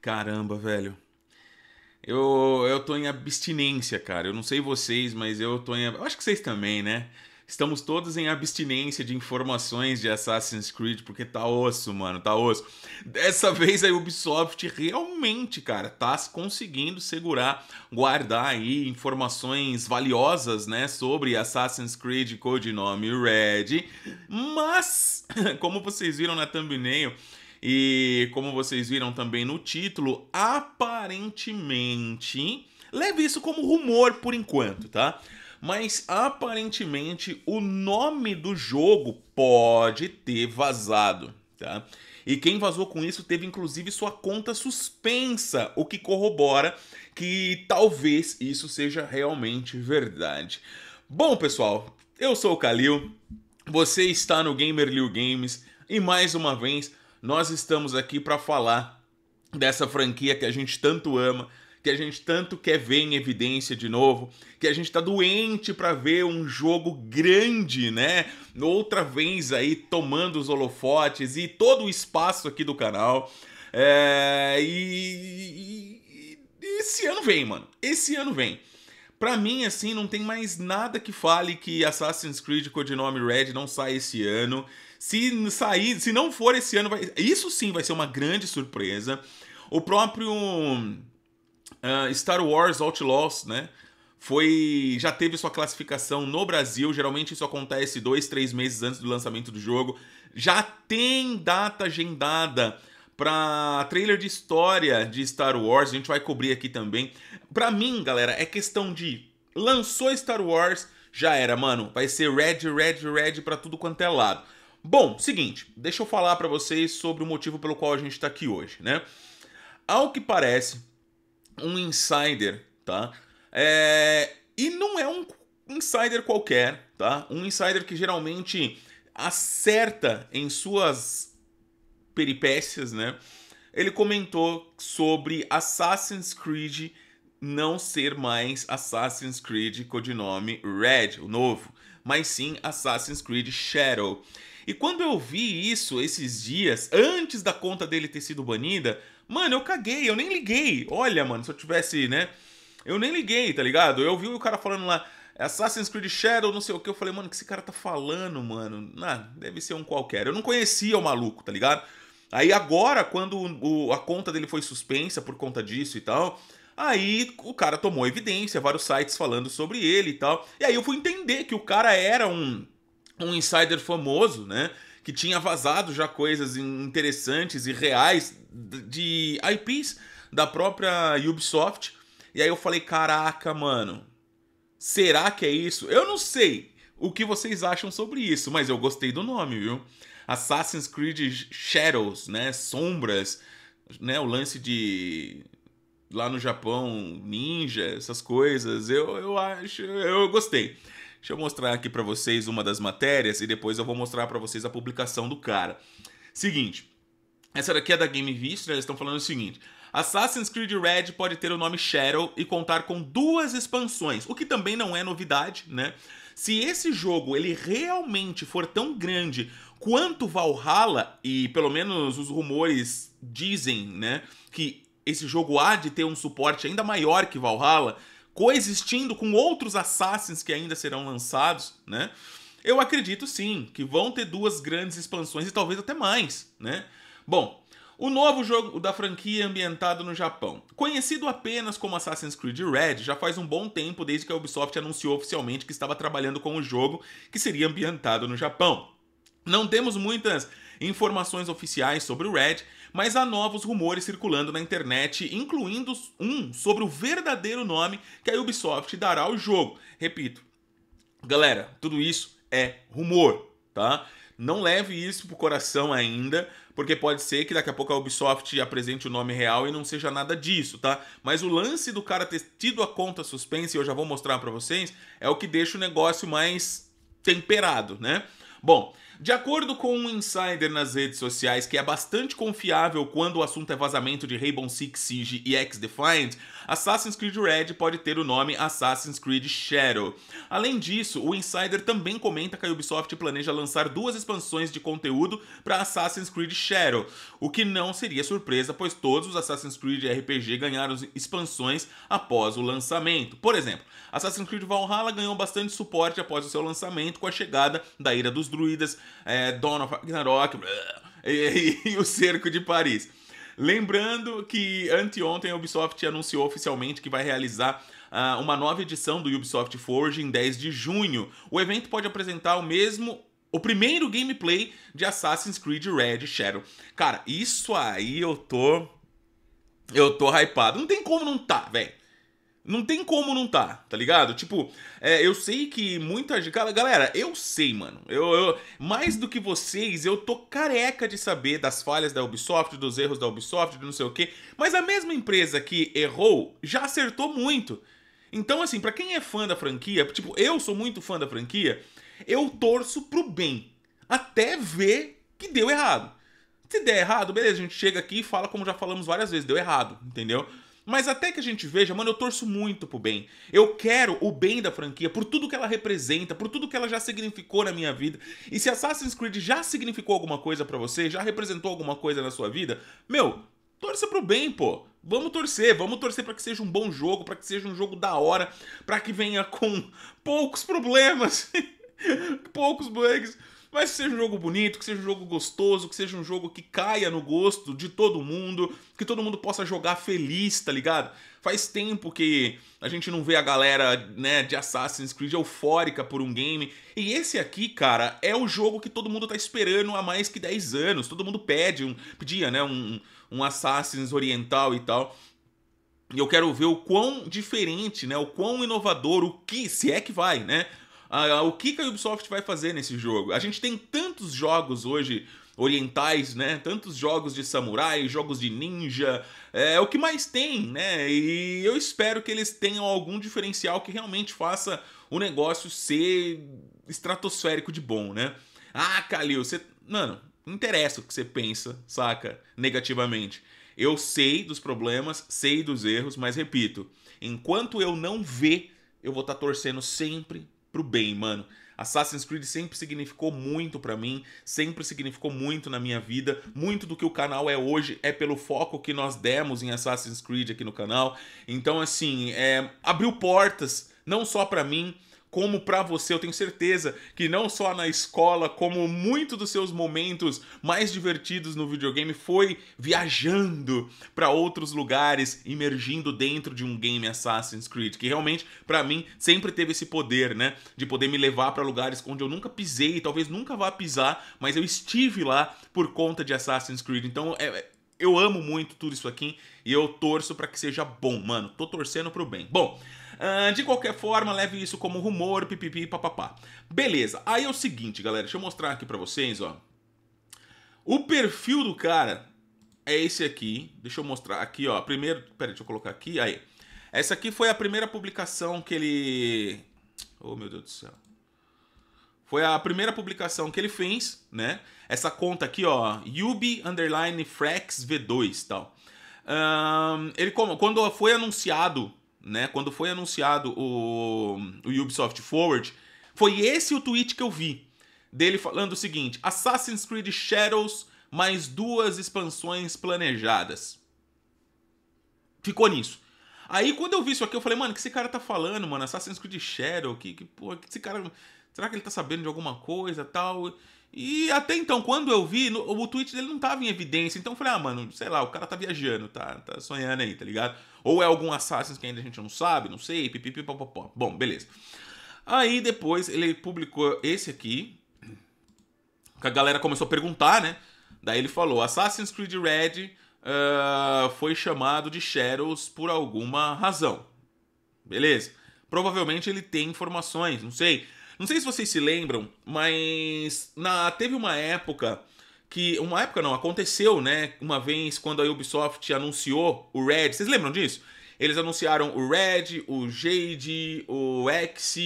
Caramba, velho. Eu, eu tô em abstinência, cara. Eu não sei vocês, mas eu tô em. Eu acho que vocês também, né? Estamos todos em abstinência de informações de Assassin's Creed, porque tá osso, mano, tá osso. Dessa vez a Ubisoft realmente, cara, tá conseguindo segurar, guardar aí informações valiosas, né, sobre Assassin's Creed Codinome Red. Mas, como vocês viram na thumbnail, e como vocês viram também no título, aparentemente, leve isso como rumor por enquanto, tá? Mas aparentemente o nome do jogo pode ter vazado, tá? E quem vazou com isso teve inclusive sua conta suspensa, o que corrobora que talvez isso seja realmente verdade. Bom, pessoal, eu sou o Kalil, você está no Gamer Liu Games e mais uma vez nós estamos aqui para falar dessa franquia que a gente tanto ama, que a gente tanto quer ver em evidência de novo, que a gente está doente para ver um jogo grande, né? Outra vez aí tomando os holofotes e todo o espaço aqui do canal. É... E... e esse ano vem, mano. Esse ano vem. Para mim, assim, não tem mais nada que fale que Assassin's Creed Codinome Red não sai esse ano. Se sair, se não for esse ano, vai, isso sim vai ser uma grande surpresa. O próprio uh, Star Wars Outlaws, né? Foi. Já teve sua classificação no Brasil. Geralmente isso acontece dois, três meses antes do lançamento do jogo. Já tem data agendada para trailer de história de Star Wars, a gente vai cobrir aqui também. Para mim, galera, é questão de lançou Star Wars, já era, mano, vai ser red, red, red para tudo quanto é lado. Bom, seguinte, deixa eu falar para vocês sobre o motivo pelo qual a gente tá aqui hoje, né? Ao que parece, um insider, tá? É... E não é um insider qualquer, tá? Um insider que geralmente acerta em suas peripécias, né? Ele comentou sobre Assassin's Creed não ser mais Assassin's Creed codinome Red, o novo, mas sim Assassin's Creed Shadow. E quando eu vi isso esses dias, antes da conta dele ter sido banida, mano, eu caguei, eu nem liguei. Olha, mano, se eu tivesse, né? Eu nem liguei, tá ligado? Eu vi o cara falando lá, Assassin's Creed Shadow, não sei o que. Eu falei, mano, o que esse cara tá falando, mano? Ah, deve ser um qualquer. Eu não conhecia o maluco, tá ligado? Aí agora, quando o, a conta dele foi suspensa por conta disso e tal, aí o cara tomou evidência, vários sites falando sobre ele e tal. E aí eu fui entender que o cara era um, um insider famoso, né? Que tinha vazado já coisas interessantes e reais de IPs da própria Ubisoft. E aí eu falei, caraca, mano, será que é isso? Eu não sei o que vocês acham sobre isso, mas eu gostei do nome, viu? Assassin's Creed Shadows, né? Sombras, né? O lance de lá no Japão, ninja, essas coisas. Eu, eu acho, eu gostei. Deixa eu mostrar aqui para vocês uma das matérias e depois eu vou mostrar para vocês a publicação do cara. Seguinte, essa daqui é da Game Vista, né? eles estão falando o seguinte: Assassin's Creed Red pode ter o nome Shadow e contar com duas expansões, o que também não é novidade, né? Se esse jogo ele realmente for tão grande Quanto Valhalla, e pelo menos os rumores dizem, né, que esse jogo há de ter um suporte ainda maior que Valhalla, coexistindo com outros Assassins que ainda serão lançados, né? Eu acredito sim que vão ter duas grandes expansões e talvez até mais, né? Bom, o novo jogo da franquia ambientado no Japão. Conhecido apenas como Assassin's Creed Red, já faz um bom tempo desde que a Ubisoft anunciou oficialmente que estava trabalhando com o um jogo que seria ambientado no Japão. Não temos muitas informações oficiais sobre o Red, mas há novos rumores circulando na internet, incluindo um sobre o verdadeiro nome que a Ubisoft dará ao jogo. Repito, galera, tudo isso é rumor, tá? Não leve isso pro coração ainda, porque pode ser que daqui a pouco a Ubisoft apresente o nome real e não seja nada disso, tá? Mas o lance do cara ter tido a conta suspensa, e eu já vou mostrar para vocês, é o que deixa o negócio mais temperado, né? Bom, de acordo com um insider nas redes sociais que é bastante confiável quando o assunto é vazamento de Rainbow Six Siege e X-Defiant, Assassin's Creed Red pode ter o nome Assassin's Creed Shadow. Além disso, o insider também comenta que a Ubisoft planeja lançar duas expansões de conteúdo para Assassin's Creed Shadow, o que não seria surpresa, pois todos os Assassin's Creed RPG ganharam expansões após o lançamento. Por exemplo, Assassin's Creed Valhalla ganhou bastante suporte após o seu lançamento com a chegada da Ira dos Druidas, é, Dawn Ragnarok e, e, e o Cerco de Paris. Lembrando que anteontem a Ubisoft anunciou oficialmente que vai realizar uh, uma nova edição do Ubisoft Forge em 10 de junho. O evento pode apresentar o mesmo. O primeiro gameplay de Assassin's Creed Red Shadow. Cara, isso aí eu tô. Eu tô hypado. Não tem como não tá, velho. Não tem como não tá, tá ligado? Tipo, é, eu sei que muita gente. Galera, eu sei, mano. Eu, eu, mais do que vocês, eu tô careca de saber das falhas da Ubisoft, dos erros da Ubisoft, de não sei o quê. Mas a mesma empresa que errou já acertou muito. Então, assim, para quem é fã da franquia, tipo, eu sou muito fã da franquia, eu torço pro bem. Até ver que deu errado. Se der errado, beleza, a gente chega aqui e fala como já falamos várias vezes, deu errado, entendeu? Mas até que a gente veja, mano, eu torço muito pro bem. Eu quero o bem da franquia, por tudo que ela representa, por tudo que ela já significou na minha vida. E se Assassin's Creed já significou alguma coisa para você, já representou alguma coisa na sua vida, meu, torça pro bem, pô. Vamos torcer, vamos torcer para que seja um bom jogo, para que seja um jogo da hora, para que venha com poucos problemas, poucos bugs. Mas que seja um jogo bonito, que seja um jogo gostoso, que seja um jogo que caia no gosto de todo mundo, que todo mundo possa jogar feliz, tá ligado? Faz tempo que a gente não vê a galera, né, de Assassin's Creed eufórica por um game. E esse aqui, cara, é o jogo que todo mundo tá esperando há mais que 10 anos. Todo mundo pede, um, pedia, né, um, um Assassin's oriental e tal. E eu quero ver o quão diferente, né, o quão inovador, o que, se é que vai, né? Ah, ah, o que, a Ubisoft vai fazer nesse jogo? A gente tem tantos jogos hoje orientais, né? Tantos jogos de samurai, jogos de ninja, é, é o que mais tem, né? E eu espero que eles tenham algum diferencial que realmente faça o negócio ser estratosférico de bom, né? Ah, Calil, você. Mano, não interessa o que você pensa, saca? Negativamente. Eu sei dos problemas, sei dos erros, mas repito, enquanto eu não ver, eu vou estar tá torcendo sempre pro bem, mano. Assassin's Creed sempre significou muito para mim, sempre significou muito na minha vida. Muito do que o canal é hoje é pelo foco que nós demos em Assassin's Creed aqui no canal. Então, assim, é, abriu portas, não só para mim, como para você, eu tenho certeza que não só na escola, como muito dos seus momentos mais divertidos no videogame foi viajando para outros lugares, imergindo dentro de um game Assassin's Creed, que realmente para mim sempre teve esse poder, né, de poder me levar para lugares onde eu nunca pisei, talvez nunca vá pisar, mas eu estive lá por conta de Assassin's Creed. Então, é, é eu amo muito tudo isso aqui e eu torço para que seja bom, mano. Tô torcendo pro bem. Bom, Uh, de qualquer forma, leve isso como rumor, pipipi, papapá. Beleza, aí é o seguinte, galera, deixa eu mostrar aqui pra vocês, ó. O perfil do cara é esse aqui. Deixa eu mostrar aqui, ó. Primeiro, pera, deixa eu colocar aqui. Aí. Essa aqui foi a primeira publicação que ele. Oh, meu Deus do céu. Foi a primeira publicação que ele fez, né? Essa conta aqui, ó, Yubi underline Frax V2 tal. Um, ele, quando foi anunciado né? Quando foi anunciado o, o Ubisoft Forward, foi esse o tweet que eu vi dele falando o seguinte: Assassin's Creed Shadows mais duas expansões planejadas. Ficou nisso. Aí quando eu vi isso aqui, eu falei, mano, o que esse cara tá falando, mano? Assassin's Creed Shadow, que, que porra, que esse cara. Será que ele tá sabendo de alguma coisa tal? E até então, quando eu vi, no, o tweet dele não tava em evidência. Então eu falei, ah, mano, sei lá, o cara tá viajando, tá, tá sonhando aí, tá ligado? Ou é algum Assassin's que ainda a gente não sabe, não sei, pipipipopopó. Bom, beleza. Aí depois ele publicou esse aqui, que a galera começou a perguntar, né? Daí ele falou, Assassin's Creed Red uh, foi chamado de Shadows por alguma razão. Beleza. Provavelmente ele tem informações, não sei. Não sei se vocês se lembram, mas na, teve uma época que uma época não aconteceu, né? Uma vez quando a Ubisoft anunciou o Red, vocês lembram disso? Eles anunciaram o Red, o Jade, o X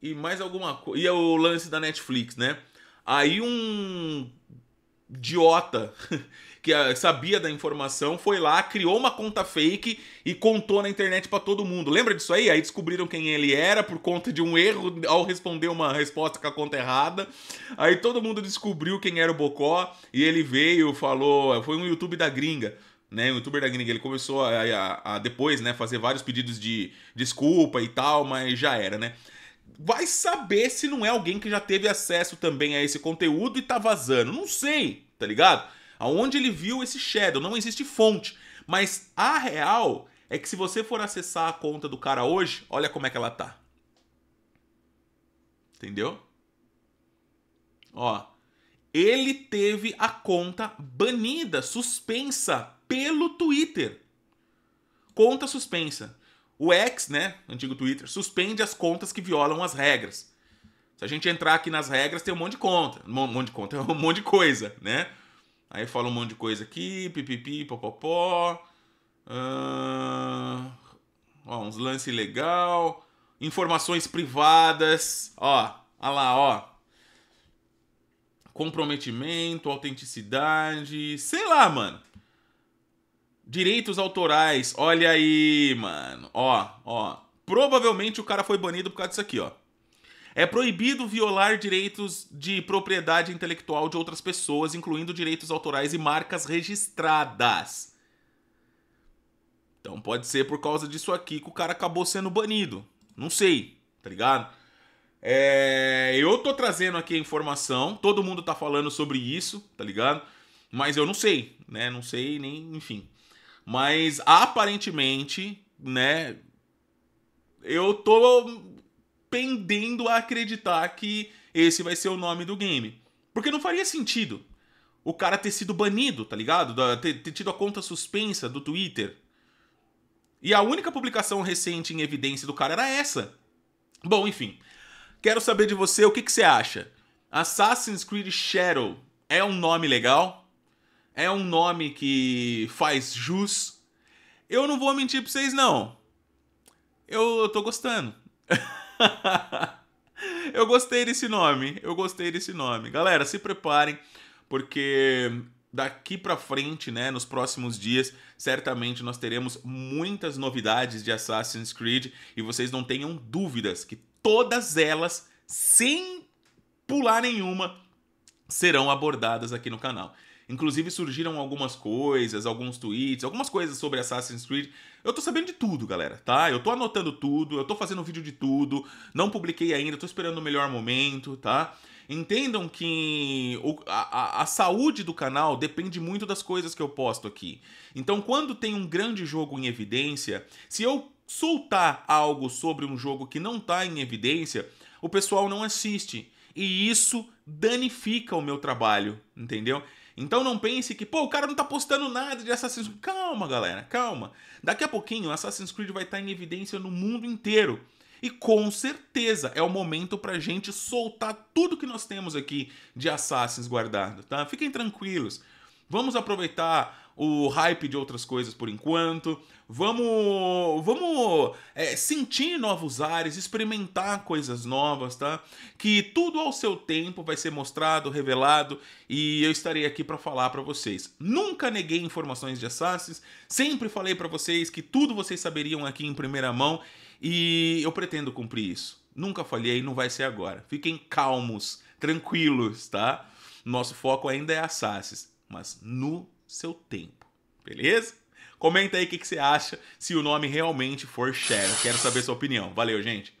e mais alguma coisa. E é o lance da Netflix, né? Aí um idiota que ah, sabia da informação, foi lá, criou uma conta fake e contou na internet para todo mundo. Lembra disso aí? Aí descobriram quem ele era por conta de um erro ao responder uma resposta com a conta errada. Aí todo mundo descobriu quem era o Bocó e ele veio, falou, foi um YouTube da gringa. Né, um youtuber da gringa, ele começou a, a, a depois, né, fazer vários pedidos de desculpa e tal, mas já era, né? vai saber se não é alguém que já teve acesso também a esse conteúdo e tá vazando. Não sei, tá ligado? aonde ele viu esse shadow. Não existe fonte. Mas a real é que se você for acessar a conta do cara hoje, olha como é que ela tá. Entendeu? Ó, ele teve a conta banida, suspensa pelo Twitter. Conta suspensa. O X, né, antigo Twitter, suspende as contas que violam as regras. Se a gente entrar aqui nas regras, tem um monte de conta, um monte de conta, um monte de coisa, né? Aí fala um monte de coisa aqui, pipipi, popopó. Uh, ó, uns lance legal, informações privadas, ó, ó lá, ó. Comprometimento, autenticidade, sei lá, mano. Direitos autorais, olha aí, mano. Ó, ó. Provavelmente o cara foi banido por causa disso aqui, ó. É proibido violar direitos de propriedade intelectual de outras pessoas, incluindo direitos autorais e marcas registradas. Então pode ser por causa disso aqui que o cara acabou sendo banido. Não sei, tá ligado? É, eu tô trazendo aqui a informação, todo mundo tá falando sobre isso, tá ligado? Mas eu não sei, né? Não sei nem, enfim. Mas aparentemente, né? Eu tô pendendo a acreditar que esse vai ser o nome do game. Porque não faria sentido o cara ter sido banido, tá ligado? Ter, ter tido a conta suspensa do Twitter. E a única publicação recente em evidência do cara era essa. Bom, enfim. Quero saber de você o que, que você acha. Assassin's Creed Shadow é um nome legal? É um nome que faz jus? Eu não vou mentir pra vocês, não. Eu tô gostando. eu gostei desse nome, eu gostei desse nome. Galera, se preparem, porque daqui para frente, né, nos próximos dias, certamente nós teremos muitas novidades de Assassin's Creed e vocês não tenham dúvidas que todas elas, sem pular nenhuma, serão abordadas aqui no canal. Inclusive surgiram algumas coisas, alguns tweets, algumas coisas sobre Assassin's Creed. Eu tô sabendo de tudo, galera, tá? Eu tô anotando tudo, eu tô fazendo vídeo de tudo, não publiquei ainda, tô esperando o melhor momento, tá? Entendam que a, a, a, saúde do canal depende muito das coisas que eu posto aqui. Então, quando tem um grande jogo em evidência, se eu soltar algo sobre um jogo que não está em evidência, o pessoal não assiste. E isso danifica o meu trabalho, entendeu? Então não pense que, pô, o cara não tá postando nada de Assassin's Creed. Calma, galera, calma. Daqui a pouquinho, Assassin's Creed vai estar tá em evidência no mundo inteiro. E com certeza é o momento pra gente soltar tudo que nós temos aqui de Assassins guardado, tá? Fiquem tranquilos. Vamos aproveitar o hype de outras coisas por enquanto. Vamos, vamos é, sentir novos ares, experimentar coisas novas, tá? Que tudo ao seu tempo vai ser mostrado, revelado e eu estarei aqui para falar para vocês. Nunca neguei informações de Assassins, sempre falei para vocês que tudo vocês saberiam aqui em primeira mão e eu pretendo cumprir isso. Nunca falhei, não vai ser agora. Fiquem calmos, tranquilos, tá? Nosso foco ainda é Assassins, mas no seu tempo, beleza? Comenta aí o que, que você acha, se o nome realmente for Sharon. Quero saber sua opinião. Valeu, gente!